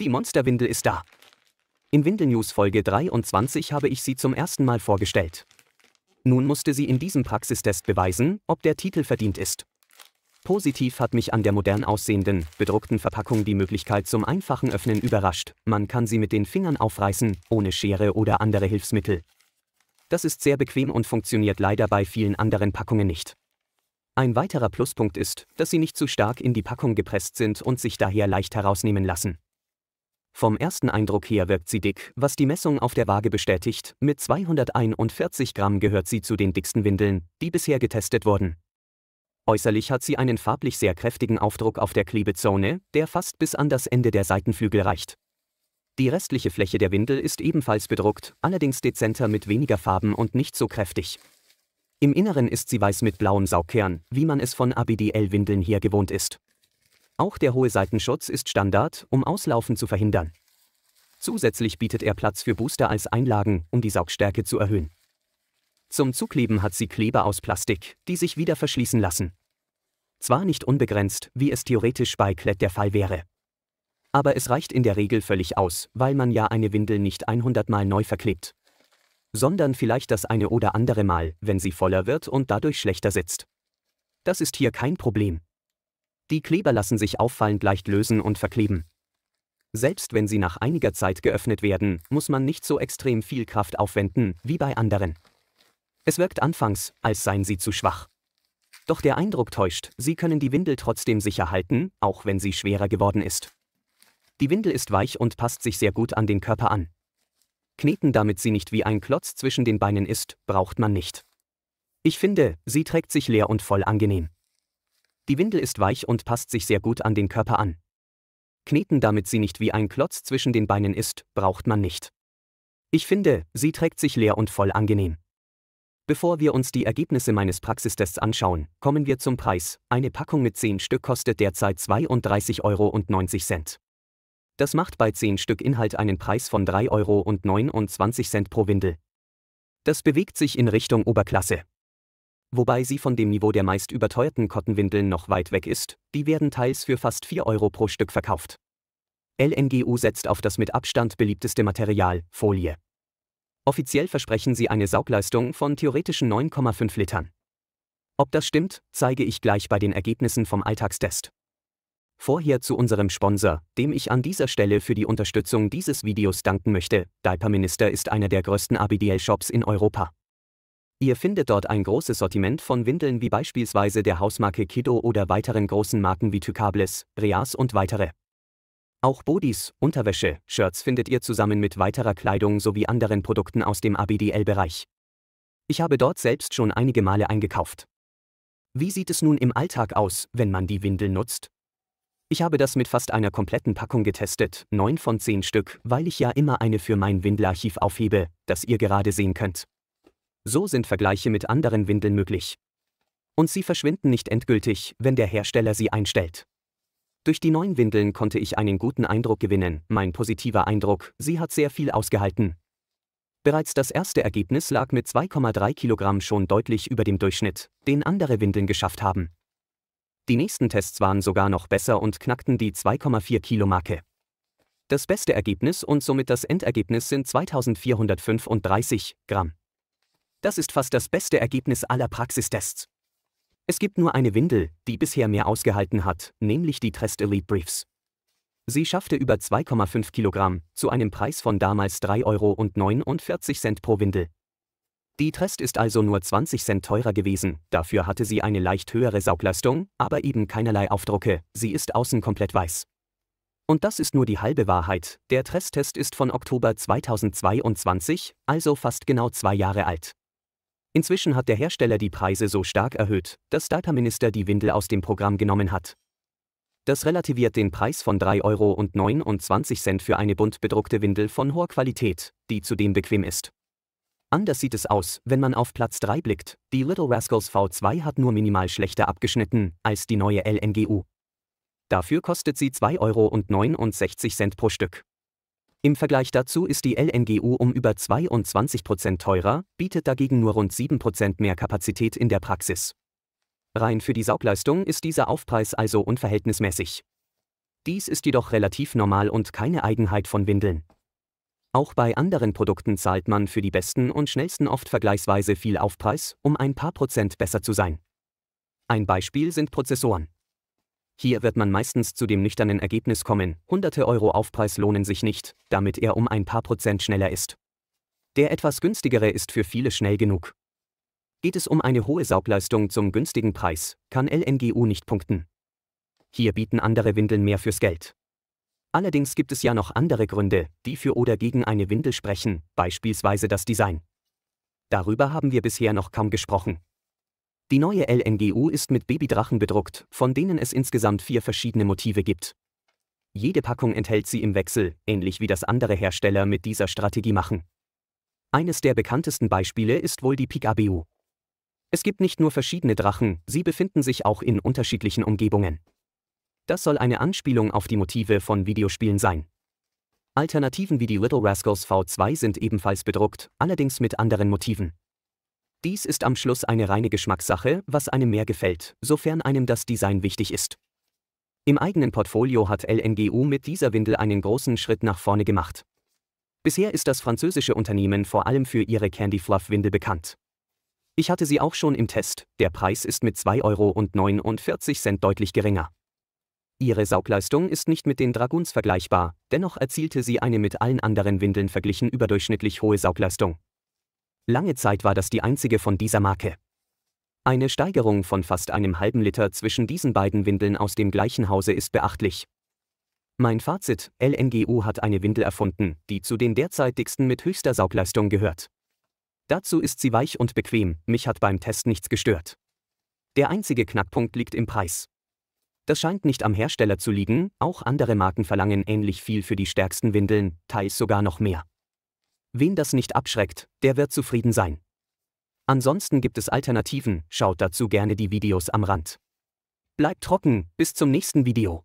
Die Monsterwindel ist da. In Windelnews Folge 23 habe ich sie zum ersten Mal vorgestellt. Nun musste sie in diesem Praxistest beweisen, ob der Titel verdient ist. Positiv hat mich an der modern aussehenden, bedruckten Verpackung die Möglichkeit zum einfachen Öffnen überrascht. Man kann sie mit den Fingern aufreißen, ohne Schere oder andere Hilfsmittel. Das ist sehr bequem und funktioniert leider bei vielen anderen Packungen nicht. Ein weiterer Pluspunkt ist, dass sie nicht zu stark in die Packung gepresst sind und sich daher leicht herausnehmen lassen. Vom ersten Eindruck her wirkt sie dick, was die Messung auf der Waage bestätigt. Mit 241 Gramm gehört sie zu den dicksten Windeln, die bisher getestet wurden. Äußerlich hat sie einen farblich sehr kräftigen Aufdruck auf der Klebezone, der fast bis an das Ende der Seitenflügel reicht. Die restliche Fläche der Windel ist ebenfalls bedruckt, allerdings dezenter mit weniger Farben und nicht so kräftig. Im Inneren ist sie weiß mit blauem Saugkern, wie man es von ABDL-Windeln hier gewohnt ist. Auch der hohe Seitenschutz ist Standard, um Auslaufen zu verhindern. Zusätzlich bietet er Platz für Booster als Einlagen, um die Saugstärke zu erhöhen. Zum Zukleben hat sie Kleber aus Plastik, die sich wieder verschließen lassen. Zwar nicht unbegrenzt, wie es theoretisch bei Klett der Fall wäre. Aber es reicht in der Regel völlig aus, weil man ja eine Windel nicht 100 Mal neu verklebt. Sondern vielleicht das eine oder andere Mal, wenn sie voller wird und dadurch schlechter sitzt. Das ist hier kein Problem. Die Kleber lassen sich auffallend leicht lösen und verkleben. Selbst wenn sie nach einiger Zeit geöffnet werden, muss man nicht so extrem viel Kraft aufwenden wie bei anderen. Es wirkt anfangs, als seien sie zu schwach. Doch der Eindruck täuscht, sie können die Windel trotzdem sicher halten, auch wenn sie schwerer geworden ist. Die Windel ist weich und passt sich sehr gut an den Körper an. Kneten, damit sie nicht wie ein Klotz zwischen den Beinen ist, braucht man nicht. Ich finde, sie trägt sich leer und voll angenehm. Die Windel ist weich und passt sich sehr gut an den Körper an. Kneten damit sie nicht wie ein Klotz zwischen den Beinen ist, braucht man nicht. Ich finde, sie trägt sich leer und voll angenehm. Bevor wir uns die Ergebnisse meines Praxistests anschauen, kommen wir zum Preis. Eine Packung mit 10 Stück kostet derzeit 32,90 Euro. Das macht bei 10 Stück Inhalt einen Preis von 3,29 Euro pro Windel. Das bewegt sich in Richtung Oberklasse wobei sie von dem Niveau der meist überteuerten Kottenwindeln noch weit weg ist, die werden teils für fast 4 Euro pro Stück verkauft. LNGU setzt auf das mit Abstand beliebteste Material, Folie. Offiziell versprechen sie eine Saugleistung von theoretischen 9,5 Litern. Ob das stimmt, zeige ich gleich bei den Ergebnissen vom Alltagstest. Vorher zu unserem Sponsor, dem ich an dieser Stelle für die Unterstützung dieses Videos danken möchte. Diaper Minister ist einer der größten ABDL-Shops in Europa. Ihr findet dort ein großes Sortiment von Windeln wie beispielsweise der Hausmarke Kido oder weiteren großen Marken wie Tycables, Reas und weitere. Auch Bodies, Unterwäsche, Shirts findet ihr zusammen mit weiterer Kleidung sowie anderen Produkten aus dem ABDL-Bereich. Ich habe dort selbst schon einige Male eingekauft. Wie sieht es nun im Alltag aus, wenn man die Windeln nutzt? Ich habe das mit fast einer kompletten Packung getestet, 9 von 10 Stück, weil ich ja immer eine für mein Windelarchiv aufhebe, das ihr gerade sehen könnt. So sind Vergleiche mit anderen Windeln möglich. Und sie verschwinden nicht endgültig, wenn der Hersteller sie einstellt. Durch die neuen Windeln konnte ich einen guten Eindruck gewinnen, mein positiver Eindruck, sie hat sehr viel ausgehalten. Bereits das erste Ergebnis lag mit 2,3 Kilogramm schon deutlich über dem Durchschnitt, den andere Windeln geschafft haben. Die nächsten Tests waren sogar noch besser und knackten die 2,4 Kilo Marke. Das beste Ergebnis und somit das Endergebnis sind 2435 Gramm. Das ist fast das beste Ergebnis aller Praxistests. Es gibt nur eine Windel, die bisher mehr ausgehalten hat, nämlich die Trest Elite Briefs. Sie schaffte über 2,5 Kilogramm, zu einem Preis von damals 3,49 Euro pro Windel. Die Trest ist also nur 20 Cent teurer gewesen, dafür hatte sie eine leicht höhere Saugleistung, aber eben keinerlei Aufdrucke, sie ist außen komplett weiß. Und das ist nur die halbe Wahrheit, der Trest-Test ist von Oktober 2022, also fast genau zwei Jahre alt. Inzwischen hat der Hersteller die Preise so stark erhöht, dass Dataminister die Windel aus dem Programm genommen hat. Das relativiert den Preis von 3,29 Euro für eine bunt bedruckte Windel von hoher Qualität, die zudem bequem ist. Anders sieht es aus, wenn man auf Platz 3 blickt. Die Little Rascals V2 hat nur minimal schlechter abgeschnitten als die neue LNGU. Dafür kostet sie 2,69 Euro pro Stück. Im Vergleich dazu ist die LNGU um über 22 teurer, bietet dagegen nur rund 7 mehr Kapazität in der Praxis. Rein für die Saugleistung ist dieser Aufpreis also unverhältnismäßig. Dies ist jedoch relativ normal und keine Eigenheit von Windeln. Auch bei anderen Produkten zahlt man für die besten und schnellsten oft vergleichsweise viel Aufpreis, um ein paar Prozent besser zu sein. Ein Beispiel sind Prozessoren. Hier wird man meistens zu dem nüchternen Ergebnis kommen, hunderte Euro Aufpreis lohnen sich nicht, damit er um ein paar Prozent schneller ist. Der etwas günstigere ist für viele schnell genug. Geht es um eine hohe Saugleistung zum günstigen Preis, kann LNGU nicht punkten. Hier bieten andere Windeln mehr fürs Geld. Allerdings gibt es ja noch andere Gründe, die für oder gegen eine Windel sprechen, beispielsweise das Design. Darüber haben wir bisher noch kaum gesprochen. Die neue LNGU ist mit Babydrachen bedruckt, von denen es insgesamt vier verschiedene Motive gibt. Jede Packung enthält sie im Wechsel, ähnlich wie das andere Hersteller mit dieser Strategie machen. Eines der bekanntesten Beispiele ist wohl die Pik Es gibt nicht nur verschiedene Drachen, sie befinden sich auch in unterschiedlichen Umgebungen. Das soll eine Anspielung auf die Motive von Videospielen sein. Alternativen wie die Little Rascals V2 sind ebenfalls bedruckt, allerdings mit anderen Motiven. Dies ist am Schluss eine reine Geschmackssache, was einem mehr gefällt, sofern einem das Design wichtig ist. Im eigenen Portfolio hat LNGU mit dieser Windel einen großen Schritt nach vorne gemacht. Bisher ist das französische Unternehmen vor allem für ihre Candy Fluff Windel bekannt. Ich hatte sie auch schon im Test, der Preis ist mit 2,49 Euro deutlich geringer. Ihre Saugleistung ist nicht mit den Dragoons vergleichbar, dennoch erzielte sie eine mit allen anderen Windeln verglichen überdurchschnittlich hohe Saugleistung. Lange Zeit war das die einzige von dieser Marke. Eine Steigerung von fast einem halben Liter zwischen diesen beiden Windeln aus dem gleichen Hause ist beachtlich. Mein Fazit, LNGU hat eine Windel erfunden, die zu den derzeitigsten mit höchster Saugleistung gehört. Dazu ist sie weich und bequem, mich hat beim Test nichts gestört. Der einzige Knackpunkt liegt im Preis. Das scheint nicht am Hersteller zu liegen, auch andere Marken verlangen ähnlich viel für die stärksten Windeln, teils sogar noch mehr. Wen das nicht abschreckt, der wird zufrieden sein. Ansonsten gibt es Alternativen, schaut dazu gerne die Videos am Rand. Bleibt trocken, bis zum nächsten Video.